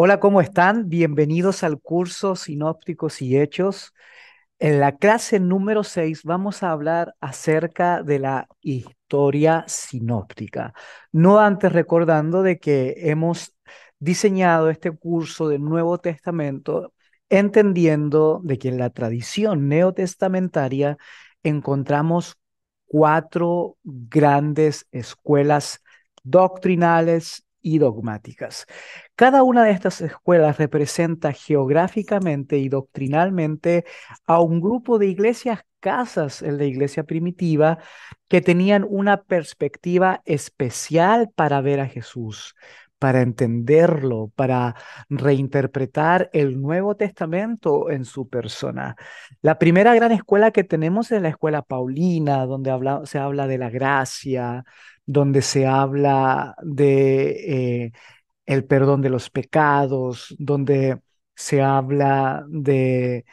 Hola, ¿cómo están? Bienvenidos al curso Sinópticos y Hechos. En la clase número 6 vamos a hablar acerca de la historia sinóptica. No antes recordando de que hemos diseñado este curso del Nuevo Testamento entendiendo de que en la tradición neotestamentaria encontramos cuatro grandes escuelas doctrinales y dogmáticas. Cada una de estas escuelas representa geográficamente y doctrinalmente a un grupo de iglesias casas en la iglesia primitiva que tenían una perspectiva especial para ver a Jesús, para entenderlo, para reinterpretar el Nuevo Testamento en su persona. La primera gran escuela que tenemos es la escuela paulina, donde se habla de la gracia, donde se habla de eh, el perdón de los pecados, donde se habla de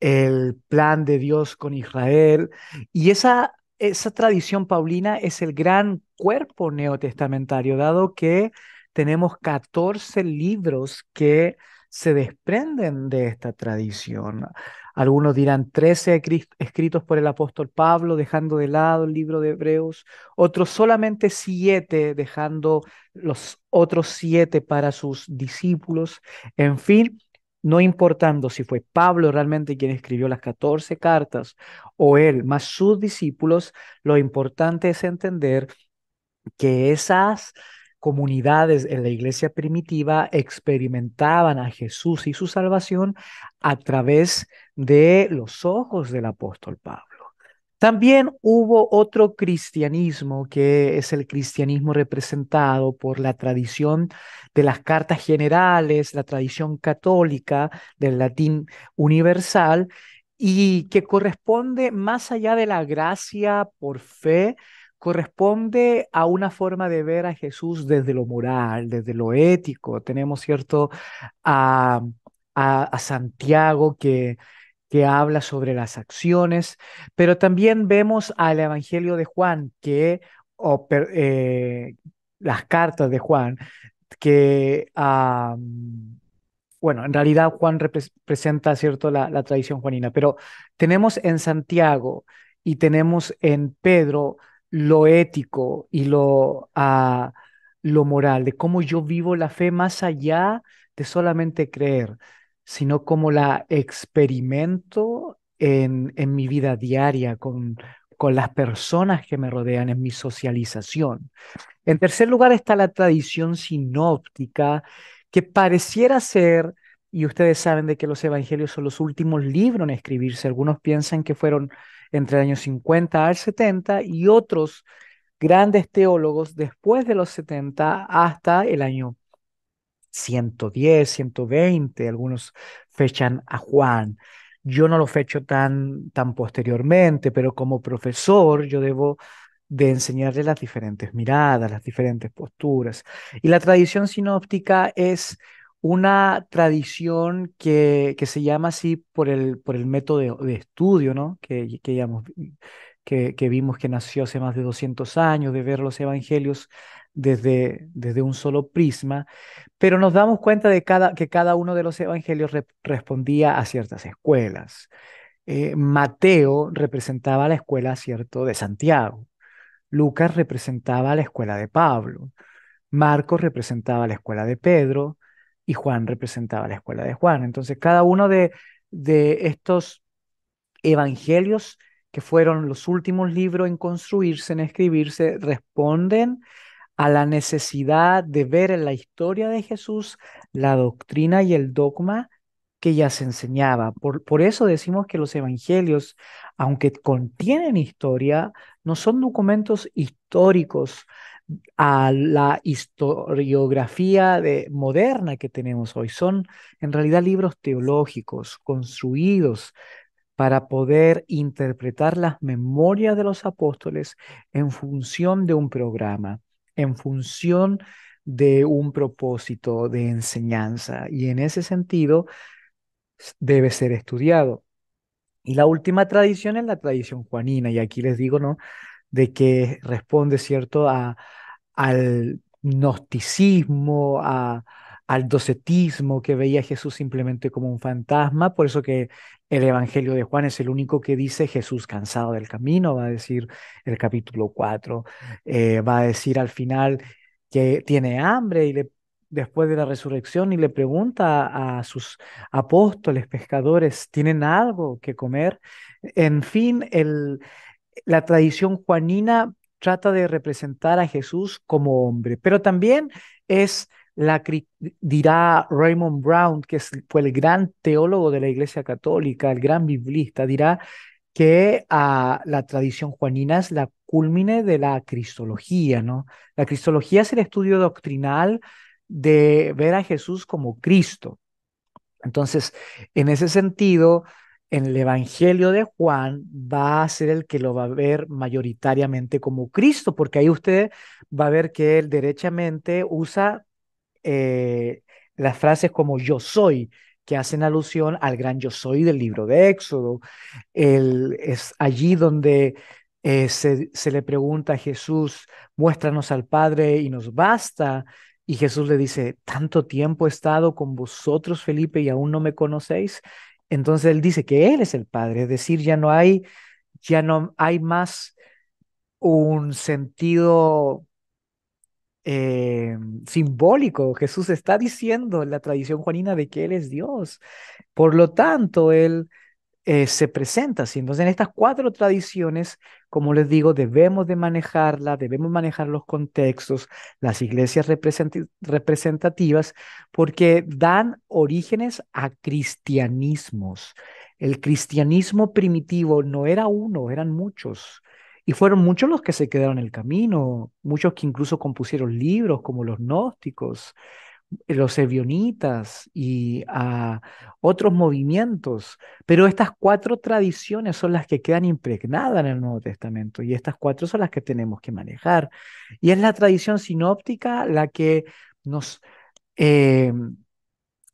el plan de Dios con Israel y esa esa tradición paulina es el gran cuerpo neotestamentario, dado que tenemos 14 libros que se desprenden de esta tradición. Algunos dirán 13 escritos por el apóstol Pablo, dejando de lado el libro de Hebreos, otros solamente 7, dejando los otros siete para sus discípulos. En fin, no importando si fue Pablo realmente quien escribió las 14 cartas o él, más sus discípulos, lo importante es entender que esas comunidades en la iglesia primitiva experimentaban a Jesús y su salvación a través de los ojos del apóstol Pablo. También hubo otro cristianismo, que es el cristianismo representado por la tradición de las cartas generales, la tradición católica del latín universal, y que corresponde más allá de la gracia por fe corresponde a una forma de ver a Jesús desde lo moral, desde lo ético. Tenemos, ¿cierto?, a, a, Santiago que, que habla sobre las acciones, pero también vemos al Evangelio de Juan, que, o, eh, las cartas de Juan, que, ah, bueno, en realidad Juan representa, ¿cierto?, la, la tradición juanina, pero tenemos en Santiago y tenemos en Pedro lo ético y lo, ah, lo moral, de cómo yo vivo la fe más allá de solamente creer, sino cómo la experimento en, en mi vida diaria, con, con las personas que me rodean, en mi socialización. En tercer lugar está la tradición sinóptica, que pareciera ser, y ustedes saben de que los evangelios son los últimos libros en escribirse, algunos piensan que fueron entre el año 50 al 70 y otros grandes teólogos después de los 70 hasta el año 110, 120, algunos fechan a Juan. Yo no lo fecho tan, tan posteriormente, pero como profesor yo debo de enseñarle las diferentes miradas, las diferentes posturas. Y la tradición sinóptica es una tradición que, se llama así por el, por el método de, estudio, Que, vimos que nació hace más de 200 años, de ver los evangelios desde, desde un solo prisma, pero nos damos cuenta de que cada uno de los evangelios respondía a ciertas escuelas. Eh, Mateo representaba la escuela, ¿cierto?, de Santiago. Lucas representaba la escuela de Pablo. Marcos representaba la escuela de Pedro y Juan representaba la escuela de Juan. Entonces, cada uno de, estos evangelios que fueron los últimos libros en construirse, en escribirse, responden a la necesidad de ver en la historia de Jesús la doctrina y el dogma que ya se enseñaba. por eso decimos que los evangelios, aunque contienen historia, no son documentos históricos, a la historiografía de, moderna que tenemos hoy. Son en realidad libros teológicos construidos para poder interpretar las memorias de los apóstoles en función de un programa, en función de un propósito de enseñanza. Y en ese sentido debe ser estudiado. Y la última tradición es la tradición juanina, y aquí les digo, ¿no? de que responde, ¿cierto?, a, al gnosticismo, a, al docetismo que veía a Jesús simplemente como un fantasma, por eso que el Evangelio de Juan es el único que dice Jesús cansado del camino, va a decir el capítulo 4, eh, va a decir al final que tiene hambre y le, después de la resurrección y le pregunta a sus apóstoles, pescadores, ¿tienen algo que comer? En fin, el, la tradición juanina trata de representar a Jesús como hombre, pero también es la dirá Raymond Brown, que fue el gran teólogo de la Iglesia Católica, el gran biblista, dirá que a ah, la tradición juanina es la cúlmine de la cristología, ¿no? La cristología es el estudio doctrinal de ver a Jesús como Cristo. Entonces, en ese sentido, en el Evangelio de Juan va a ser el que lo va a ver mayoritariamente como Cristo, porque ahí usted va a ver que él derechamente usa eh, las frases como yo soy, que hacen alusión al gran yo soy del libro de Éxodo. El, es allí donde eh, se, se, le pregunta a Jesús, muéstranos al Padre y nos basta. Y Jesús le dice, tanto tiempo he estado con vosotros, Felipe, y aún no me conocéis. Entonces él dice que él es el Padre, es decir, ya no hay, ya no hay más un sentido eh, simbólico. Jesús está diciendo en la tradición juanina de que él es Dios. Por lo tanto, él eh, se presenta. así. Entonces, en estas cuatro tradiciones, como les digo, debemos de manejarla, debemos manejar los contextos, las iglesias representativas, porque dan orígenes a cristianismos. El cristianismo primitivo no era uno, eran muchos. Y fueron muchos los que se quedaron en el camino, muchos que incluso compusieron libros como los gnósticos, los evionitas y a otros movimientos, pero estas cuatro tradiciones son las que quedan impregnadas en el Nuevo Testamento y estas cuatro son las que tenemos que manejar. Y es la tradición sinóptica la que nos, eh,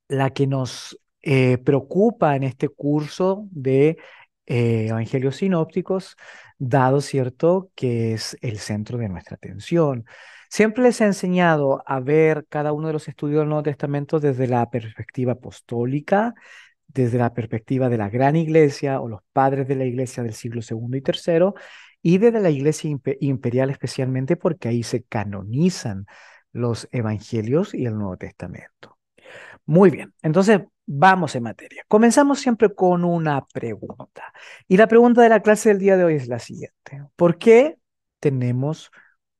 la que nos eh, preocupa en este curso de eh, Evangelios Sinópticos, dado cierto que es el centro de nuestra atención. Siempre les he enseñado a ver cada uno de los estudios del Nuevo Testamento desde la perspectiva apostólica, desde la perspectiva de la gran iglesia o los padres de la iglesia del siglo II y III, y desde la iglesia imperial especialmente porque ahí se canonizan los evangelios y el Nuevo Testamento. Muy bien, entonces vamos en materia. Comenzamos siempre con una pregunta. Y la pregunta de la clase del día de hoy es la siguiente. ¿Por qué tenemos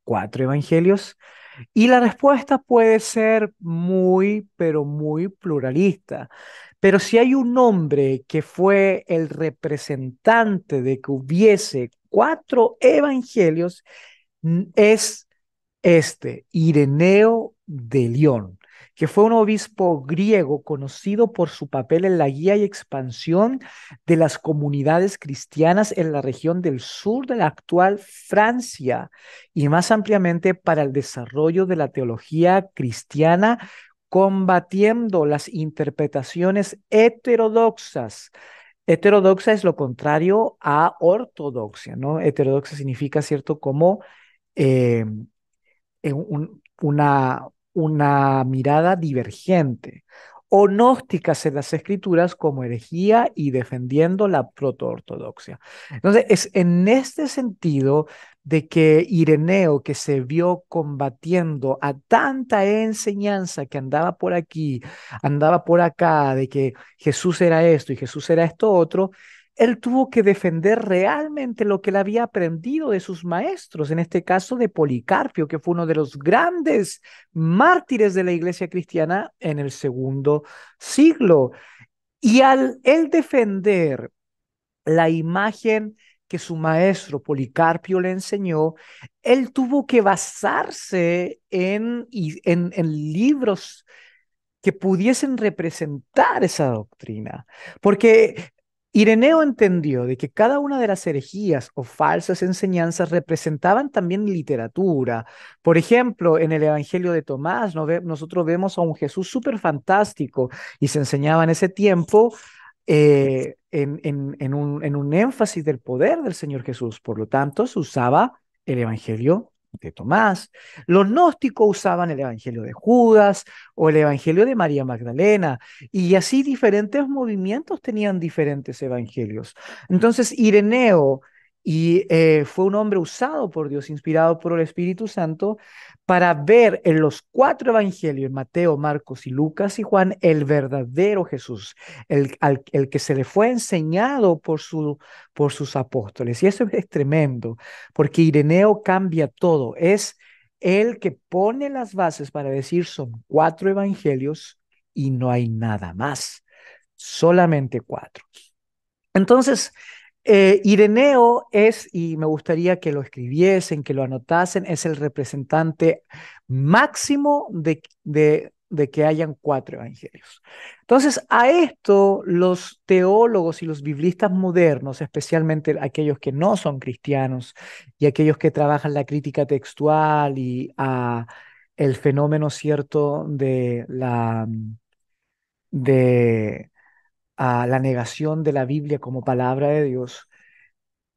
cuatro evangelios. Y la respuesta puede ser muy, pero muy pluralista. Pero si hay un hombre que fue el representante de que hubiese cuatro evangelios, es este, Ireneo de León que fue un obispo griego conocido por su papel en la guía y expansión de las comunidades cristianas en la región del sur de la actual Francia y más ampliamente para el desarrollo de la teología cristiana, combatiendo las interpretaciones heterodoxas Heterodoxa es lo contrario a ortodoxia, ¿no? Heterodoxa significa, ¿cierto?, como eh, eh, una, una mirada divergente o gnósticas en las escrituras como herejía y defendiendo la protoortodoxia. Entonces, es en este sentido de que Ireneo, que se vio combatiendo a tanta enseñanza que andaba por aquí, andaba por acá, de que Jesús era esto y Jesús era esto otro, él tuvo que defender realmente lo que él había aprendido de sus maestros, en este caso de Policarpio, que fue uno de los grandes mártires de la iglesia cristiana en el segundo siglo. Y al él defender la imagen que su maestro Policarpio le enseñó, él tuvo que basarse en, en libros que pudiesen representar esa doctrina. Porque Ireneo entendió de que cada una de las herejías o falsas enseñanzas representaban también literatura. Por ejemplo, en el Evangelio de Tomás nosotros vemos a un Jesús súper fantástico y se enseñaba en ese tiempo eh, en, un, en un énfasis del poder del Señor Jesús. Por lo tanto, se usaba el Evangelio de Tomás. Los gnósticos usaban el Evangelio de Judas o el Evangelio de María Magdalena, y así diferentes movimientos tenían diferentes evangelios. Entonces, Ireneo y eh, fue un hombre usado por Dios, inspirado por el Espíritu Santo, para ver en los cuatro evangelios, Mateo, Marcos y Lucas y Juan, el verdadero Jesús, el, el que se le fue enseñado por, su, por sus apóstoles. Y eso es tremendo, porque Ireneo cambia todo. Es el que pone las bases para decir son cuatro evangelios y no hay nada más, solamente cuatro. Entonces, eh, Ireneo es, y me gustaría que lo escribiesen, que lo anotasen, es el representante máximo de, de, que hayan cuatro evangelios. Entonces, a esto los teólogos y los biblistas modernos, especialmente aquellos que no son cristianos y aquellos que trabajan la crítica textual y a ah, el fenómeno cierto de la de a la negación de la Biblia como palabra de Dios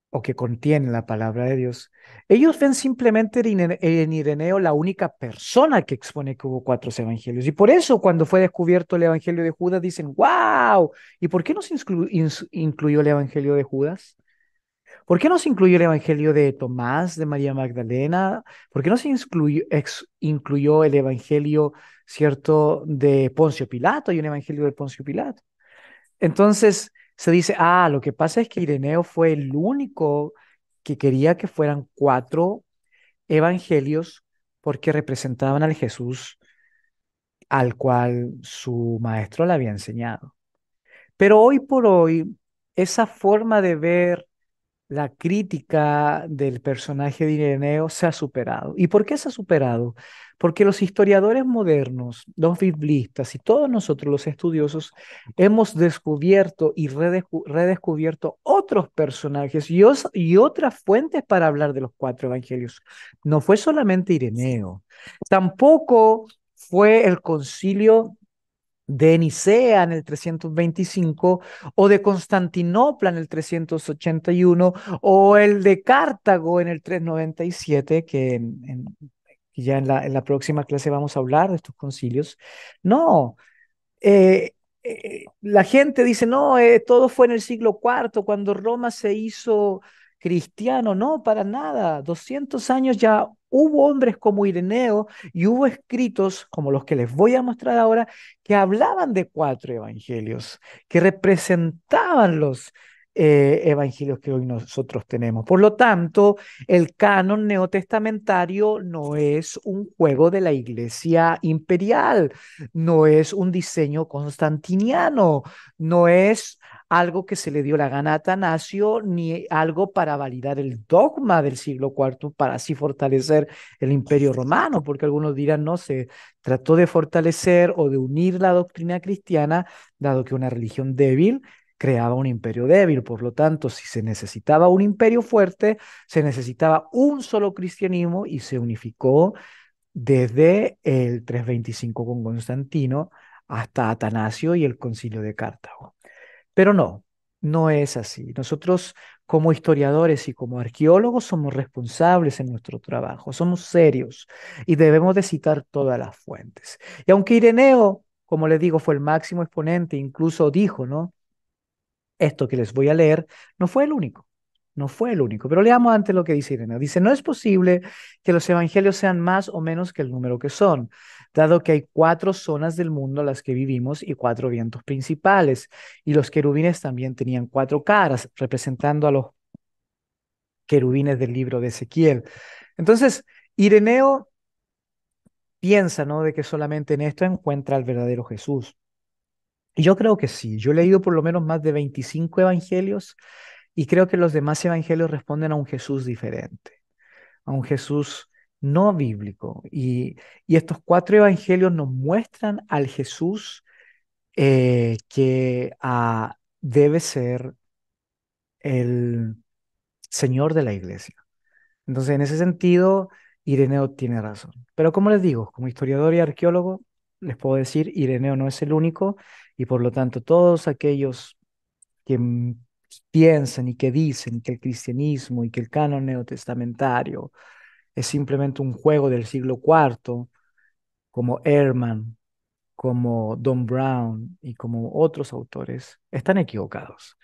o que contiene la palabra de Dios. Ellos ven simplemente en Ireneo la única persona que expone que hubo cuatro evangelios. Y por eso cuando fue descubierto el Evangelio de Judas dicen, wow, ¿y por qué no se incluyó el Evangelio de Judas? ¿Por qué no se incluyó el Evangelio de Tomás, de María Magdalena? ¿Por qué no se incluyó el Evangelio, cierto, de Poncio Pilato y un Evangelio de Poncio Pilato? Entonces se dice, ah, lo que pasa es que Ireneo fue el único que quería que fueran cuatro evangelios porque representaban al Jesús al cual su maestro le había enseñado. Pero hoy por hoy, esa forma de ver la crítica del personaje de Ireneo se ha superado. ¿Y por qué se ha superado? Porque los historiadores modernos, los biblistas y todos nosotros los estudiosos hemos descubierto y redescubierto otros personajes y, y, otras fuentes para hablar de los cuatro evangelios. No fue solamente Ireneo, tampoco fue el concilio de Nicea en el 325 o de Constantinopla en el 381 o el de Cartago en el 397, que ya en la, próxima clase vamos a hablar de estos concilios. No, eh, eh, la gente dice, no, eh, todo fue en el siglo IV, cuando Roma se hizo cristiano, no, para nada, 200 años ya hubo hombres como Ireneo y hubo escritos como los que les voy a mostrar ahora que hablaban de cuatro evangelios, que representaban los eh, evangelios que hoy nosotros tenemos. Por lo tanto, el canon neotestamentario no es un juego de la iglesia imperial, no es un diseño constantiniano, no es algo que se le dio la gana a Atanasio, ni algo para validar el dogma del siglo IV, para así fortalecer el imperio romano, porque algunos dirán, no, se trató de fortalecer o de unir la doctrina cristiana, dado que una religión débil creaba un imperio débil. Por lo tanto, si se necesitaba un imperio fuerte, se necesitaba un solo cristianismo y se unificó desde el 325 con Constantino hasta Atanasio y el concilio de Cartago. Pero no, no es así. Nosotros como historiadores y como arqueólogos somos responsables en nuestro trabajo, somos serios y debemos de citar todas las fuentes. Y aunque Ireneo, como les digo, fue el máximo exponente, incluso dijo, ¿no? Esto que les voy a leer no fue el único. No fue el único, pero leamos antes lo que dice Ireneo. Dice, no es posible que los evangelios sean más o menos que el número que son, dado que hay cuatro zonas del mundo en las que vivimos y cuatro vientos principales. Y los querubines también tenían cuatro caras, representando a los querubines del libro de Ezequiel. Entonces, Ireneo piensa, ¿no? De que solamente en esto encuentra al verdadero Jesús. Y yo creo que sí. Yo he leído por lo menos más de 25 evangelios y creo que los demás evangelios responden a un Jesús diferente, a un Jesús no bíblico. Y, estos cuatro evangelios nos muestran al Jesús eh, que ah, debe ser el Señor de la iglesia. Entonces, en ese sentido, Ireneo tiene razón. Pero como les digo, como historiador y arqueólogo, les puedo decir, Ireneo no es el único y por lo tanto todos aquellos que piensan y que dicen que el cristianismo y que el canon neotestamentario es simplemente un juego del siglo IV, como Herman como Don Brown y como otros autores, están equivocados.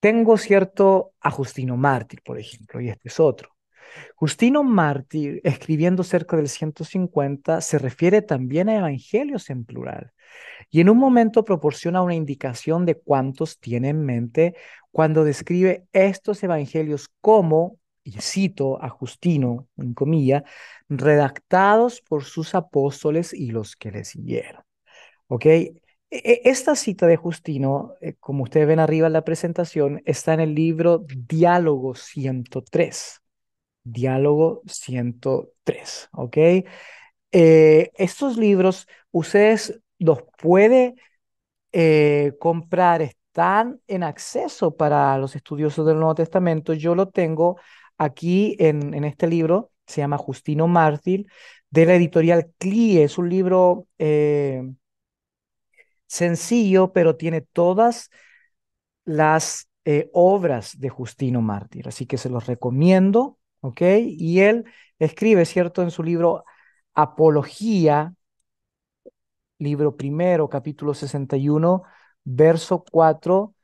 Tengo cierto a Justino Mártir, por ejemplo, y este es otro. Justino Mártir, escribiendo cerca del 150, se refiere también a evangelios en plural y en un momento proporciona una indicación de cuántos tiene en mente cuando describe estos evangelios como y cito a Justino, en comillas, redactados por sus apóstoles y los que le siguieron. ¿Ok? E, e, esta cita de Justino, eh, como ustedes ven arriba en la presentación, está en el libro Diálogo 103. Diálogo 103, ¿ok? Eh, estos libros ustedes los puede eh, comprar, están en acceso para los estudiosos del Nuevo Testamento. Yo lo tengo aquí en, este libro, se llama Justino Mártir, de la editorial CLIE. Es un libro eh, sencillo, pero tiene todas las eh, obras de Justino Mártir, así que se los recomiendo, ¿ok? Y él escribe, ¿cierto?, en su libro Apología, libro primero, capítulo 61, verso 4,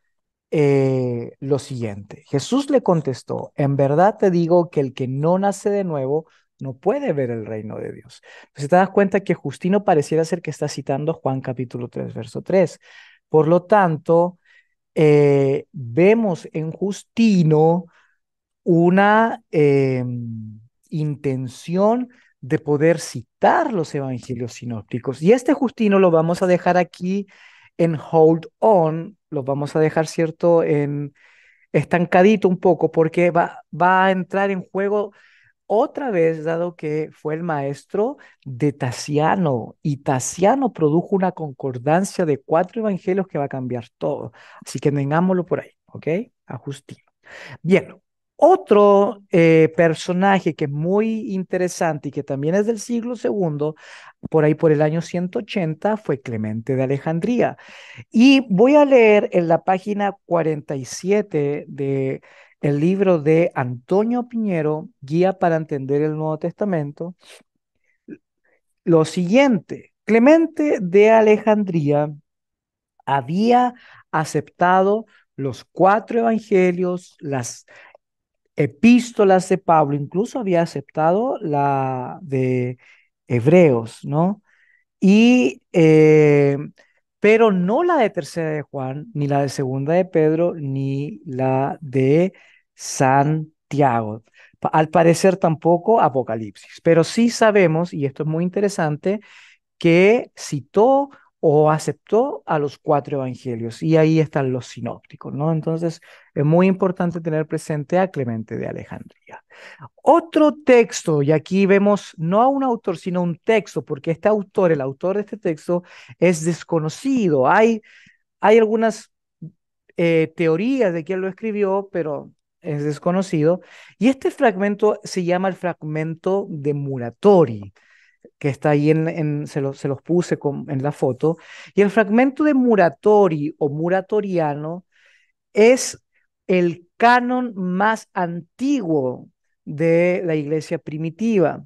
eh, lo siguiente. Jesús le contestó, en verdad te digo que el que no nace de nuevo no puede ver el reino de Dios. Entonces pues, te das cuenta que Justino pareciera ser que está citando Juan capítulo 3, verso 3. Por lo tanto, eh, vemos en Justino una eh, intención de poder citar los evangelios sinópticos. Y este Justino lo vamos a dejar aquí en Hold On los vamos a dejar, ¿cierto?, en estancadito un poco, porque va, va a entrar en juego otra vez, dado que fue el maestro de Tasiano, y Tasiano produjo una concordancia de cuatro evangelios que va a cambiar todo. Así que tengámoslo por ahí, ¿ok? A Justino. Bien, otro eh, personaje que es muy interesante y que también es del siglo II, por ahí por el año 180, fue Clemente de Alejandría. Y voy a leer en la página 47 de el libro de Antonio Piñero, Guía para entender el Nuevo Testamento, lo siguiente, Clemente de Alejandría había aceptado los cuatro evangelios, las, epístolas de Pablo, incluso había aceptado la de Hebreos, ¿no? Y, eh, pero no la de Tercera de Juan, ni la de Segunda de Pedro, ni la de Santiago. Al parecer tampoco Apocalipsis, pero sí sabemos, y esto es muy interesante, que citó o aceptó a los cuatro evangelios, y ahí están los sinópticos, ¿no? Entonces, es muy importante tener presente a Clemente de Alejandría. Otro texto, y aquí vemos no a un autor, sino un texto, porque este autor, el autor de este texto, es desconocido. Hay, hay algunas eh, teorías de quién lo escribió, pero es desconocido. Y este fragmento se llama el fragmento de Muratori que está ahí en, se, se, los puse en la foto, y el fragmento de Muratori o Muratoriano es el canon más antiguo de la iglesia primitiva.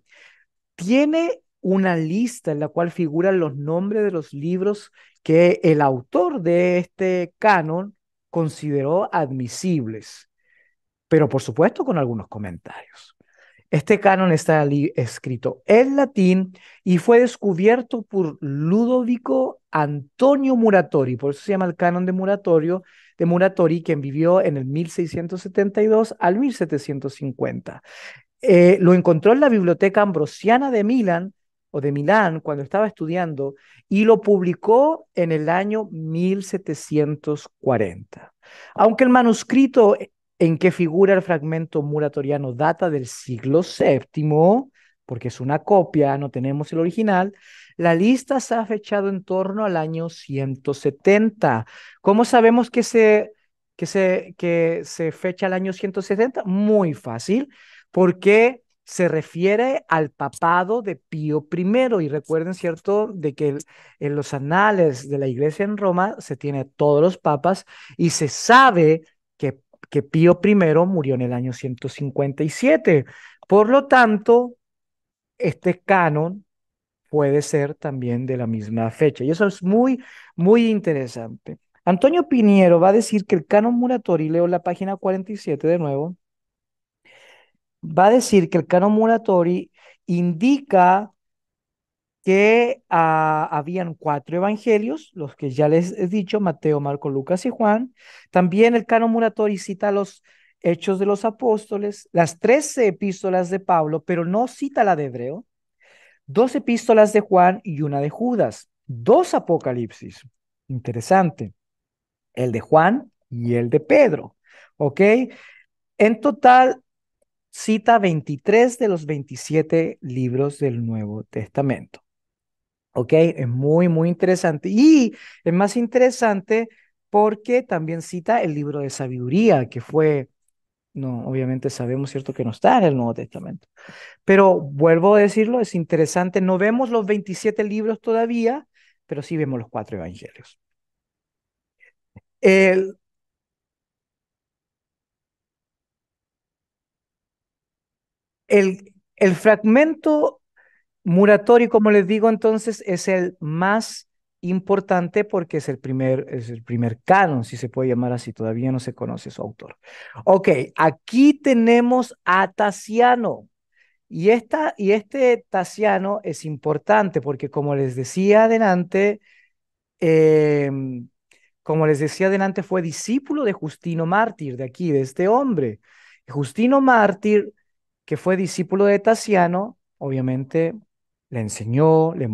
Tiene una lista en la cual figuran los nombres de los libros que el autor de este canon consideró admisibles, pero por supuesto con algunos comentarios. Este canon está escrito en latín y fue descubierto por Ludovico Antonio Muratori, por eso se llama el canon de de Muratori, quien vivió en el 1672 al 1750. Eh, lo encontró en la biblioteca ambrosiana de Milán o de Milán cuando estaba estudiando y lo publicó en el año 1740. Aunque el manuscrito en que figura el fragmento muratoriano data del siglo VII, porque es una copia, no tenemos el original, la lista se ha fechado en torno al año 170. ¿Cómo sabemos que se, que se, que se fecha al año 170? Muy fácil, porque se refiere al papado de Pío I. Y recuerden, ¿cierto?, de que en los anales de la iglesia en Roma se tiene todos los papas y se sabe que Pío I murió en el año 157. Por lo tanto, este canon puede ser también de la misma fecha. Y eso es muy, muy interesante. Antonio Piniero va a decir que el canon muratori, leo la página 47 de nuevo, va a decir que el canon muratori indica que ah, habían cuatro evangelios, los que ya les he dicho, Mateo, Marco, Lucas y Juan. También el canon Muratori cita los Hechos de los Apóstoles, las trece epístolas de Pablo, pero no cita la de Hebreo, dos epístolas de Juan y una de Judas, dos Apocalipsis. Interesante. El de Juan y el de Pedro. ¿Ok? En total, cita 23 de los 27 libros del Nuevo Testamento. ¿Ok? Es muy, muy interesante. Y es más interesante porque también cita el libro de sabiduría, que fue, no, obviamente sabemos, ¿cierto?, que no está en el Nuevo Testamento. Pero vuelvo a decirlo, es interesante, no vemos los 27 libros todavía, pero sí vemos los cuatro evangelios. el, el fragmento Muratori, como les digo, entonces es el más importante porque es el primer, es el primer canon, si se puede llamar así, todavía no se conoce su autor. Ok, aquí tenemos a Tasiano. Y, esta, y este Tasiano es importante porque, como les decía adelante, em, como les decía adelante, fue discípulo de Justino Mártir, de aquí, de este hombre. Justino Mártir, que fue discípulo de Tasiano, obviamente le enseñó, le